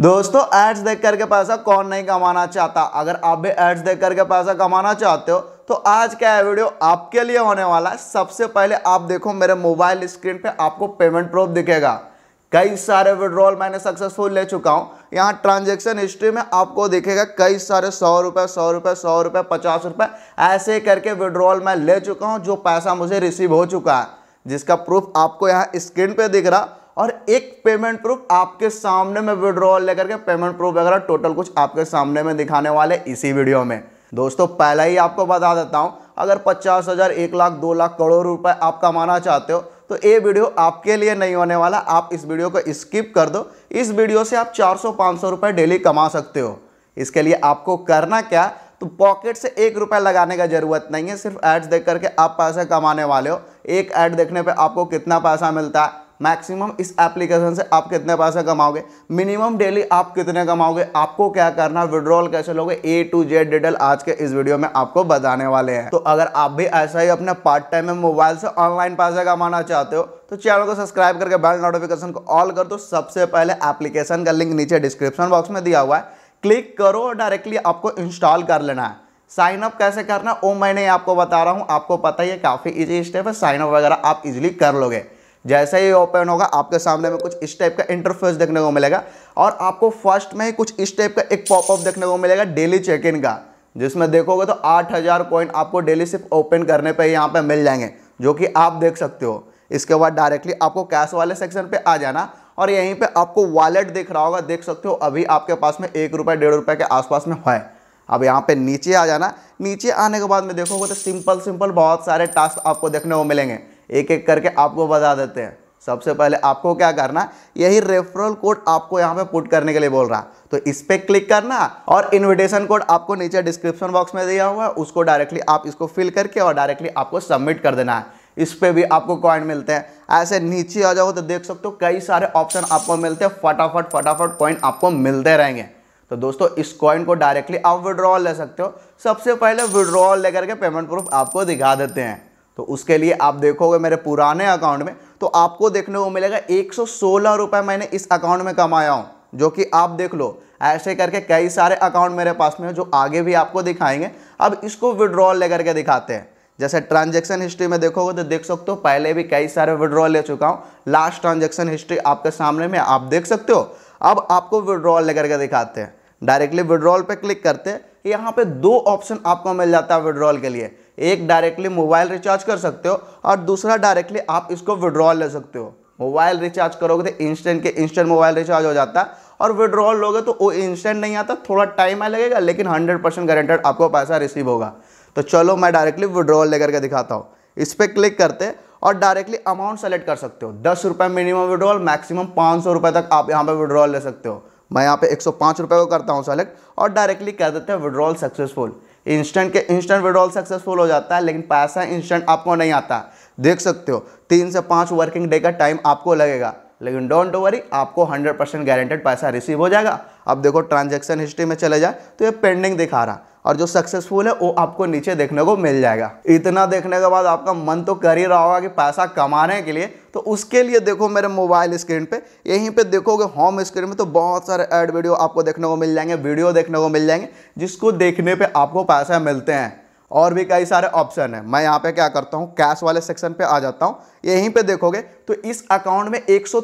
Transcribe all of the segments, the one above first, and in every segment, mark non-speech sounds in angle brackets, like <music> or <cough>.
दोस्तों एड्स देख करके पैसा कौन नहीं कमाना चाहता अगर आप भी एड्स देख करके पैसा कमाना चाहते हो तो आज का यह वीडियो आपके लिए होने वाला है सबसे पहले आप देखो मेरे मोबाइल स्क्रीन पे आपको पेमेंट प्रूफ दिखेगा कई सारे विड्रॉल मैंने सक्सेसफुल ले चुका हूँ यहाँ ट्रांजेक्शन हिस्ट्री में आपको दिखेगा कई सारे सौ रुपये सौ रुपये सौ रुपये पचास रुपये ऐसे करके विड्रॉल मैं ले चुका हूँ जो पैसा मुझे रिसीव हो चुका है जिसका प्रूफ आपको यहाँ स्क्रीन पर दिख रहा और एक पेमेंट प्रूफ आपके सामने में विड्रॉल लेकर के पेमेंट प्रूफ वगैरह टोटल कुछ आपके सामने में दिखाने वाले इसी वीडियो में दोस्तों पहला ही आपको बता देता हूँ अगर पचास हज़ार एक लाख दो लाख करोड़ रुपए आप कमाना चाहते हो तो ये वीडियो आपके लिए नहीं होने वाला आप इस वीडियो को स्किप कर दो इस वीडियो से आप 400-500 रुपये डेली कमा सकते हो इसके लिए आपको करना क्या तो पॉकेट से एक रुपये लगाने का ज़रूरत नहीं है सिर्फ एड्स देख करके आप पैसे कमाने वाले हो एक ऐड देखने पर आपको कितना पैसा मिलता है मैक्सिमम इस एप्लीकेशन से आप कितने पैसे कमाओगे मिनिमम डेली आप कितने कमाओगे आपको क्या करना विड्रॉल कैसे लोगे ए टू जेड डिटेल आज के इस वीडियो में आपको बताने वाले हैं तो अगर आप भी ऐसा ही अपने पार्ट टाइम में मोबाइल से ऑनलाइन पैसे कमाना चाहते हो तो चैनल को सब्सक्राइब करके बेल नोटिफिकेशन को ऑल कर दो सबसे पहले एप्लीकेशन का लिंक नीचे डिस्क्रिप्शन बॉक्स में दिया हुआ है क्लिक करो और डायरेक्टली आपको इंस्टॉल कर लेना है साइन अप कैसे करना वो मैंने आपको बता रहा हूँ आपको पता ही है काफ़ी इजी स्टेप है साइन अप वगैरह आप इजीली कर लोगे जैसे ही ओपन होगा आपके सामने में कुछ इस टाइप का इंटरफेस देखने को मिलेगा और आपको फर्स्ट में ही कुछ इस टाइप का एक पॉपअप देखने को मिलेगा डेली चेक इन का जिसमें देखोगे तो 8000 कॉइन आपको डेली सिर्फ ओपन करने पे यहाँ पे मिल जाएंगे जो कि आप देख सकते हो इसके बाद डायरेक्टली आपको कैश वाले सेक्शन पे आ जाना और यहीं पे आपको वॉलेट दिख रहा होगा देख सकते हो अभी आपके पास में एक रुपये डेढ़ रुपये के आसपास में है अब यहाँ पे नीचे आ जाना नीचे आने के बाद में देखोगे तो सिंपल सिंपल बहुत सारे टास्क आपको देखने को मिलेंगे एक एक करके आपको बता देते हैं सबसे पहले आपको क्या करना यही रेफरल कोड आपको यहाँ पे पुट करने के लिए बोल रहा तो इस पर क्लिक करना और इनविटेशन कोड आपको नीचे डिस्क्रिप्शन बॉक्स में दिया हुआ है उसको डायरेक्टली आप इसको फिल करके और डायरेक्टली आपको सबमिट कर देना है इस पर भी आपको कॉइन मिलते हैं ऐसे नीचे आ जाओ तो देख सकते हो कई सारे ऑप्शन आपको मिलते हैं फटाफट फटाफट कॉइन आपको मिलते रहेंगे तो दोस्तों इस कॉइन को डायरेक्टली आप विड्रॉल ले सकते हो सबसे पहले विड्रॉल लेकर के पेमेंट प्रूफ आपको दिखा देते हैं तो उसके लिए आप देखोगे मेरे पुराने अकाउंट में तो आपको देखने को मिलेगा एक सौ मैंने इस अकाउंट में कमाया हूँ जो कि आप देख लो ऐसे करके कई सारे अकाउंट मेरे पास में जो आगे भी आपको दिखाएंगे अब इसको विड्रॉल लेकर के दिखाते हैं जैसे ट्रांजैक्शन हिस्ट्री में देखोगे तो देख सकते हो पहले भी कई सारे विड्रॉल ले चुका हूँ लास्ट ट्रांजैक्शन हिस्ट्री आपके सामने में आप देख सकते हो अब आपको विड्रॉल लेकर के दिखाते हैं डायरेक्टली विड्रॉल पर क्लिक करते हैं यहाँ पर दो ऑप्शन आपको मिल जाता है विड्रॉल के लिए एक डायरेक्टली मोबाइल रिचार्ज कर सकते हो और दूसरा डायरेक्टली आप इसको विड्रॉल ले सकते हो मोबाइल रिचार्ज करोगे तो इंस्टेंट के इंस्टेंट मोबाइल रिचार्ज हो जाता है और विड्रॉल लोगे तो वो इंस्टेंट नहीं आता थोड़ा टाइम है लगेगा लेकिन हंड्रेड परसेंट गारंटेड आपको पैसा रिसीव होगा तो चलो मैं डायरेक्टली विड्रॉल लेकर के दिखाता हूँ इस पर क्लिक करते और डायरेक्टली अमाउंट सेलेक्ट कर सकते हो दस रुपये मिनिमम विड्रॉल मैक्सिमम पाँच सौ रुपये तक आप यहाँ पर विड्रॉल ले सकते हो मैं यहाँ पे एक सौ पाँच रुपये को करता हूँ सेलेक्ट और डायरेक्टली कह देते हैं विड्रॉल सक्सेसफुल इंस्टेंट के इंस्टेंट विड्रॉल सक्सेसफुल हो जाता है लेकिन पैसा इंस्टेंट आपको नहीं आता देख सकते हो तीन से पाँच वर्किंग डे का टाइम आपको लगेगा लेकिन डोंट वरी आपको 100 परसेंट गारंटेड पैसा रिसीव हो जाएगा अब देखो ट्रांजैक्शन हिस्ट्री में चले जाए तो ये पेंडिंग दिखा रहा और जो सक्सेसफुल है वो आपको नीचे देखने को मिल जाएगा इतना देखने के बाद आपका मन तो कर ही रहा होगा कि पैसा कमाने के लिए तो उसके लिए देखो मेरे मोबाइल स्क्रीन पे यहीं पे देखोगे होम स्क्रीन में तो बहुत सारे ऐड वीडियो आपको देखने को मिल जाएंगे वीडियो देखने को मिल जाएंगे जिसको देखने पर आपको पैसा मिलते हैं और भी कई सारे ऑप्शन है मैं यहाँ पे क्या करता हूँ कैश वाले सेक्शन पे आ जाता हूँ यहीं पे देखोगे तो इस अकाउंट में एक सौ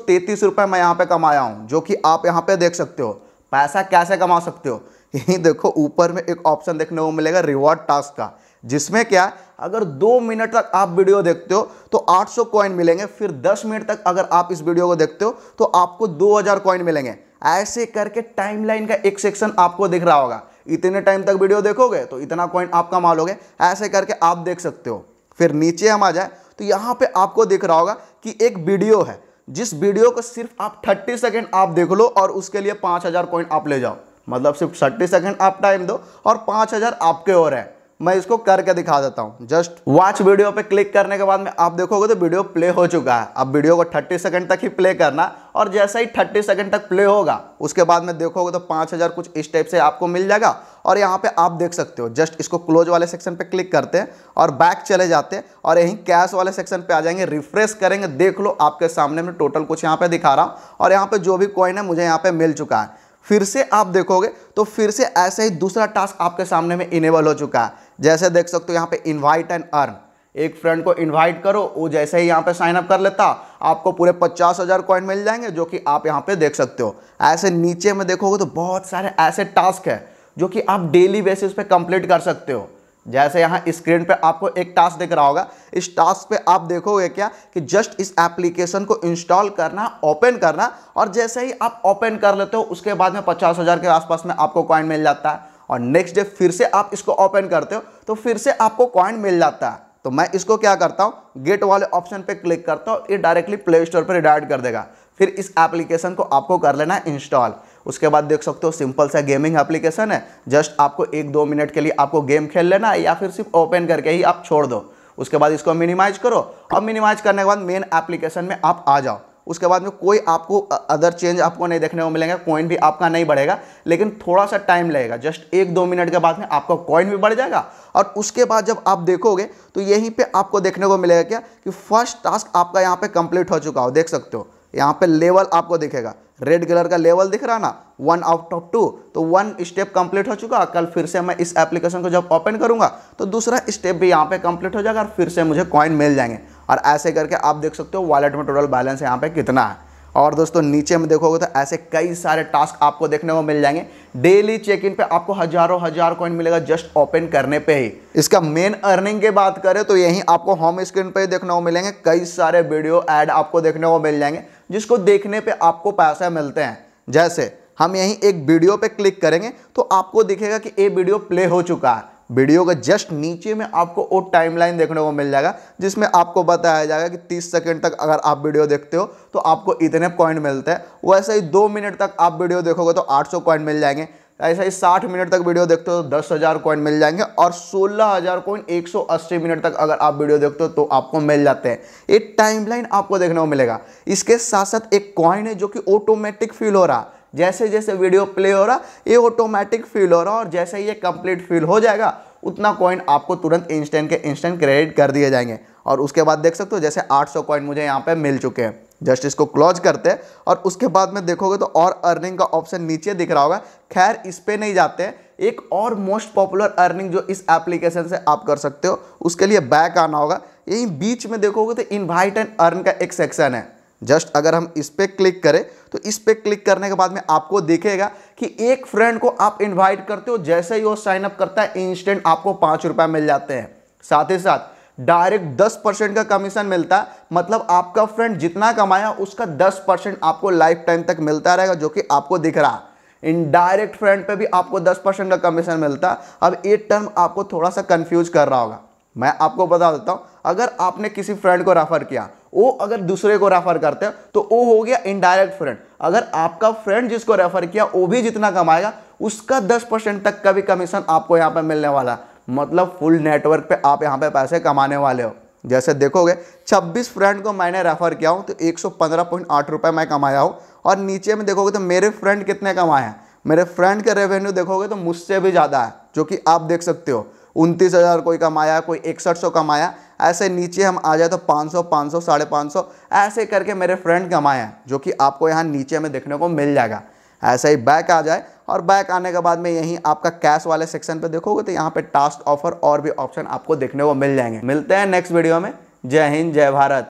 मैं यहाँ पे कमाया हूँ जो कि आप यहाँ पे देख सकते हो पैसा कैसे कमा सकते हो यहीं <laughs> देखो ऊपर में एक ऑप्शन देखने को मिलेगा रिवॉर्ड टास्क का जिसमें क्या अगर दो मिनट तक आप वीडियो देखते हो तो 800 कॉइन मिलेंगे फिर 10 मिनट तक अगर आप इस वीडियो को देखते हो तो आपको 2000 कॉइन मिलेंगे ऐसे करके टाइमलाइन का एक सेक्शन आपको दिख रहा होगा इतने टाइम तक वीडियो देखोगे तो इतना कॉइन आपका माल लोगे ऐसे करके आप देख सकते हो फिर नीचे हम आ जाए तो यहाँ पर आपको दिख रहा होगा कि एक वीडियो है जिस वीडियो को सिर्फ आप थर्टी सेकेंड आप देख लो और उसके लिए 5000 कॉइन आप ले जाओ मतलब सिर्फ थर्टी सेकेंड आप टाइम दो और पाँच हज़ार आपके और हैं मैं इसको करके दिखा देता हूँ जस्ट वॉच वीडियो पे क्लिक करने के बाद में आप देखोगे तो वीडियो प्ले हो चुका है अब वीडियो को 30 सेकंड तक ही प्ले करना और जैसा ही 30 सेकंड तक प्ले होगा उसके बाद में देखोगे तो 5000 कुछ इस टाइप से आपको मिल जाएगा और यहाँ पे आप देख सकते हो जस्ट इसको क्लोज वाले सेक्शन पर क्लिक करते हैं और बैक चले जाते हैं और यहीं कैश वाले सेक्शन पर आ जाएंगे रिफ्रेश करेंगे देख लो आपके सामने में टोटल कुछ यहाँ पर दिखा रहा हूँ और यहाँ पे जो भी कॉइन है मुझे यहाँ पे मिल चुका है फिर से आप देखोगे तो फिर से ऐसे ही दूसरा टास्क आपके सामने में इनेबल हो चुका है जैसे देख सकते हो यहाँ पे इनवाइट एंड अर्न एक फ्रेंड को इनवाइट करो वो जैसे ही यहाँ पे साइन अप कर लेता आपको पूरे पचास हज़ार कॉइन मिल जाएंगे जो कि आप यहाँ पे देख सकते हो ऐसे नीचे में देखोगे तो बहुत सारे ऐसे टास्क है जो कि आप डेली बेसिस पे कंप्लीट कर सकते हो जैसे यहाँ स्क्रीन पे आपको एक टास्क दिख रहा होगा इस टास्क पे आप देखोगे क्या कि जस्ट इस एप्लीकेशन को इंस्टॉल करना ओपन करना और जैसे ही आप ओपन कर लेते हो उसके बाद में पचास हज़ार के आसपास में आपको कॉइन मिल जाता है और नेक्स्ट डे फिर से आप इसको ओपन करते हो तो फिर से आपको कॉइन मिल जाता है तो मैं इसको क्या करता हूँ गेट वाले ऑप्शन पर क्लिक करता हूँ ये डायरेक्टली प्ले स्टोर पर रिडायर्ट कर देगा फिर इस एप्लीकेशन को आपको कर लेना इंस्टॉल उसके बाद देख सकते हो सिंपल सा गेमिंग एप्लीकेशन है जस्ट आपको एक दो मिनट के लिए आपको गेम खेल लेना है या फिर सिर्फ ओपन करके ही आप छोड़ दो उसके बाद इसको मिनिमाइज करो और मिनिमाइज करने के बाद मेन एप्लीकेशन में आप आ जाओ उसके बाद में कोई आपको अदर चेंज आपको नहीं देखने को मिलेगा कॉइन भी आपका नहीं बढ़ेगा लेकिन थोड़ा सा टाइम लगेगा जस्ट एक दो मिनट के बाद में आपका कॉइन भी बढ़ जाएगा और उसके बाद जब आप देखोगे तो यहीं पे आपको देखने को मिलेगा क्या कि फर्स्ट टास्क आपका यहाँ पे कंप्लीट हो चुका हो देख सकते हो यहाँ पे लेवल आपको दिखेगा रेड कलर का लेवल दिख रहा ना वन आउट ऑफ टू तो वन स्टेप कंप्लीट हो चुका कल फिर से मैं इस एप्लीकेशन को जब ओपन करूंगा तो दूसरा स्टेप भी यहाँ पे कंप्लीट हो जाएगा और फिर से मुझे कॉइन मिल जाएंगे और ऐसे करके आप देख सकते हो वॉलेट में टोटल बैलेंस यहाँ पे कितना है और दोस्तों नीचे में देखोगे तो ऐसे कई सारे टास्क आपको देखने को मिल जाएंगे डेली चेक इन पे आपको हजारों हजार कॉइन मिलेगा जस्ट ओपन करने पे ही इसका मेन अर्निंग की बात करें तो यहीं आपको होम स्क्रीन पे देखने को मिलेंगे कई सारे वीडियो एड आपको देखने को मिल जाएंगे जिसको देखने पर आपको पैसे मिलते हैं जैसे हम यहीं एक वीडियो पे क्लिक करेंगे तो आपको दिखेगा कि ये वीडियो प्ले हो चुका है वीडियो के जस्ट नीचे में आपको वो टाइमलाइन देखने को मिल जाएगा जिसमें आपको बताया जाएगा कि 30 सेकंड तक अगर आप वीडियो देखते हो तो आपको इतने पॉइंट मिलते हैं वैसे ही दो मिनट तक आप वीडियो देखोगे तो 800 कॉइन मिल जाएंगे ऐसा ही 60 मिनट तक वीडियो देखते हो तो दस हज़ार कॉइन मिल जाएंगे और सोलह हज़ार कॉइन एक सौ अस्सी मिनट तक अगर आप वीडियो देखते हो तो आपको मिल जाते हैं एक टाइमलाइन आपको देखने को मिलेगा इसके साथ साथ एक कॉइन है जो कि ऑटोमेटिक फील हो रहा जैसे जैसे वीडियो प्ले हो रहा ये ऑटोमेटिक फील हो रहा और जैसे ही ये कंप्लीट फील हो जाएगा उतना कॉइन आपको तुरंत इंस्टेंट के इंस्टेंट क्रेडिट कर दिए जाएंगे और उसके बाद देख सकते हो जैसे 800 कॉइन मुझे यहाँ पे मिल चुके हैं जस्ट इसको क्लोज करते हैं और उसके बाद में देखोगे तो और अर्निंग का ऑप्शन नीचे दिख रहा होगा खैर इस पर नहीं जाते एक और मोस्ट पॉपुलर अर्निंग जो इस एप्लीकेशन से आप कर सकते हो उसके लिए बैक आना होगा यहीं बीच में देखोगे तो इन्वाइट एंड अर्न का एक सेक्शन है जस्ट अगर हम इस पर क्लिक करें तो इस पर क्लिक करने के बाद में आपको देखेगा कि एक फ्रेंड को आप इन्वाइट करते हो जैसे ही वो साइन अप करता है इंस्टेंट आपको पाँच रुपये मिल जाते हैं साथ ही साथ डायरेक्ट दस परसेंट का कमीशन मिलता है मतलब आपका फ्रेंड जितना कमाया उसका दस परसेंट आपको लाइफ टाइम तक मिलता रहेगा जो कि आपको दिख रहा है इनडायरेक्ट फ्रेंड पर भी आपको दस परसेंट का कमीशन मिलता है अब ये टर्म आपको थोड़ा सा कन्फ्यूज कर रहा होगा मैं आपको बता देता हूँ अगर आपने किसी फ्रेंड को रेफर किया ओ अगर दूसरे को रेफर करते हो तो ओ हो गया इनडायरेक्ट फ्रेंड अगर आपका फ्रेंड जिसको रेफर किया वो भी जितना कमाएगा उसका दस परसेंट तक का भी कमीशन आपको यहाँ पर मिलने वाला है मतलब फुल नेटवर्क पे आप यहाँ पे पैसे कमाने वाले हो जैसे देखोगे 26 फ्रेंड को मैंने रेफ़र किया हूँ तो एक सौ मैं कमाया हूँ और नीचे में देखोगे तो मेरे फ्रेंड कितने कमाए हैं मेरे फ्रेंड के रेवेन्यू देखोगे तो मुझसे भी ज़्यादा है जो कि आप देख सकते हो उनतीस हज़ार कोई कमाया कोई इकसठ सौ कमाया ऐसे नीचे हम आ जाए तो 500 500 साढ़े पाँच ऐसे करके मेरे फ्रेंड कमाए हैं जो कि आपको यहाँ नीचे में देखने को मिल जाएगा ऐसे ही बैक आ जाए और बैक आने के बाद में यहीं आपका कैश वाले सेक्शन पर देखोगे तो यहाँ पर टास्क ऑफर और भी ऑप्शन आपको देखने को मिल जाएंगे मिलते हैं नेक्स्ट वीडियो में जय हिंद जय भारत